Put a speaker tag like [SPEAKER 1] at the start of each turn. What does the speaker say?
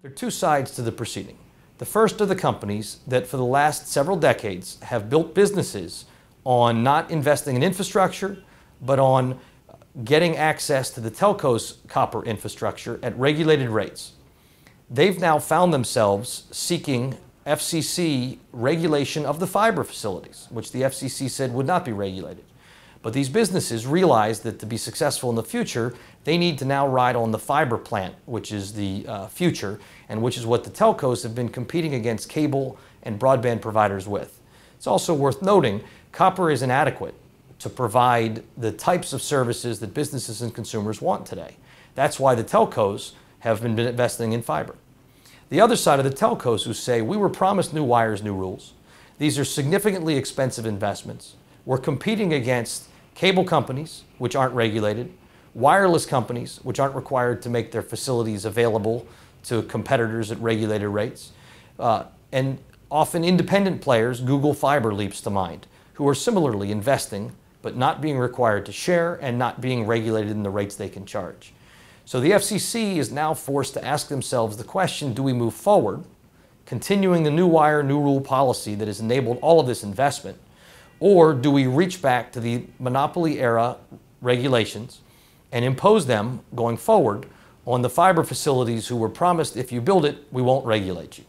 [SPEAKER 1] There are two sides to the proceeding. The first are the companies that for the last several decades have built businesses on not investing in infrastructure, but on getting access to the telco's copper infrastructure at regulated rates. They've now found themselves seeking FCC regulation of the fiber facilities, which the FCC said would not be regulated. But these businesses realize that to be successful in the future, they need to now ride on the fiber plant, which is the uh, future, and which is what the telcos have been competing against cable and broadband providers with. It's also worth noting copper is inadequate to provide the types of services that businesses and consumers want today. That's why the telcos have been investing in fiber. The other side of the telcos who say, we were promised new wires, new rules. These are significantly expensive investments. We're competing against cable companies, which aren't regulated, wireless companies, which aren't required to make their facilities available to competitors at regulated rates, uh, and often independent players, Google Fiber leaps to mind, who are similarly investing but not being required to share and not being regulated in the rates they can charge. So the FCC is now forced to ask themselves the question do we move forward, continuing the new wire, new rule policy that has enabled all of this investment, or do we reach back to the monopoly era regulations and impose them going forward on the fiber facilities who were promised if you build it, we won't regulate you?